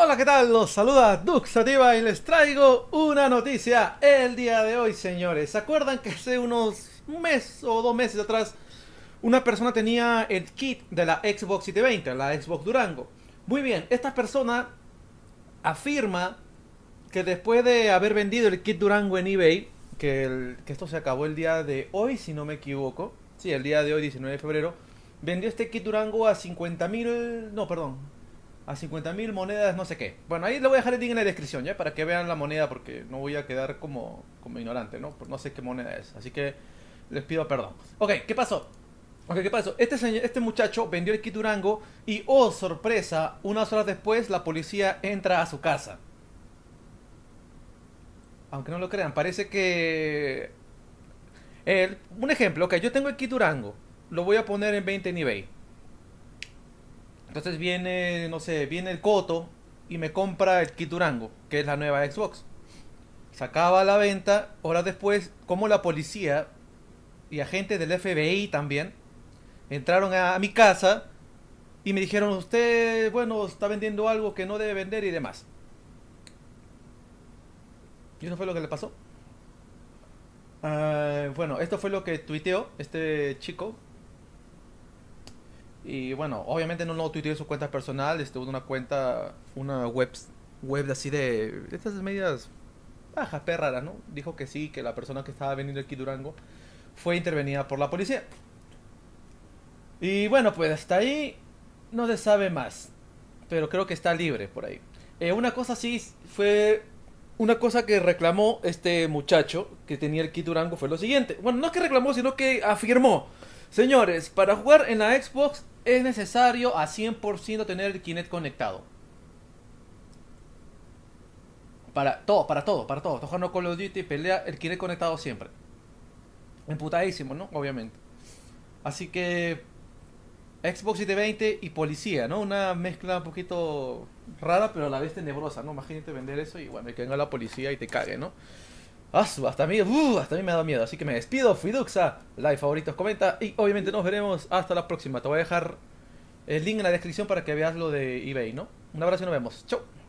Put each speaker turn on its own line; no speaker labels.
Hola, ¿qué tal? Los saluda Duxativa y les traigo una noticia el día de hoy, señores. ¿Se acuerdan que hace unos mes o dos meses atrás una persona tenía el kit de la Xbox 720, la Xbox Durango? Muy bien, esta persona afirma que después de haber vendido el kit Durango en eBay, que, que esto se acabó el día de hoy, si no me equivoco, sí, el día de hoy, 19 de febrero, vendió este kit Durango a 50 mil, no, perdón, a 50.000 monedas, no sé qué. Bueno, ahí lo voy a dejar el link en la descripción, ¿ya? Para que vean la moneda, porque no voy a quedar como, como ignorante, ¿no? No sé qué moneda es. Así que les pido perdón. Ok, ¿qué pasó? Ok, ¿qué pasó? Este, señor, este muchacho vendió el kit y, oh, sorpresa, unas horas después la policía entra a su casa. Aunque no lo crean, parece que... un ejemplo, ok, yo tengo el kit Durango. Lo voy a poner en 20 en entonces viene, no sé, viene el Coto y me compra el Kiturango, que es la nueva Xbox. Sacaba la venta, horas después, como la policía y agentes del FBI también entraron a, mi casa y me dijeron, usted, bueno, está vendiendo algo que no debe vender y demás. ¿Y eso fue lo que le pasó? Ah, bueno, esto fue lo que tuiteó este chico, y bueno, obviamente no lo tuiteó en su cuenta personal, este, una cuenta, una web, web así de, estas medidas bajas, perras, ¿no? Dijo que sí, que la persona que estaba veniendo aquí Durango fue intervenida por la policía. Y bueno, pues hasta ahí no se sabe más, pero creo que está libre por ahí. Eh, una cosa sí fue una cosa que reclamó este muchacho que tenía el kit Durango fue lo siguiente. Bueno, no es que reclamó, sino que afirmó. Señores, para jugar en la Xbox es necesario a 100% tener el Kinect conectado. Para todo, para todo, para todo. Tojando jugando Call of Duty, pelea, el Kinect conectado siempre. Emputadísimo, ¿no? Obviamente. Así que Xbox 720 y policía, ¿no? Una mezcla un poquito rara, pero a la vez tenebrosa, ¿no? Imagínate vender eso y bueno, que venga la policía y te cague, ¿no? Ah, hasta a mí, uh, hasta mí me ha dado miedo. Así que me despido. Fui Duxa. Like, favoritos, comenta. Y obviamente nos veremos hasta la próxima. Te voy a dejar el link en la descripción para que veas lo de eBay, ¿no? Un abrazo y nos vemos. Chau.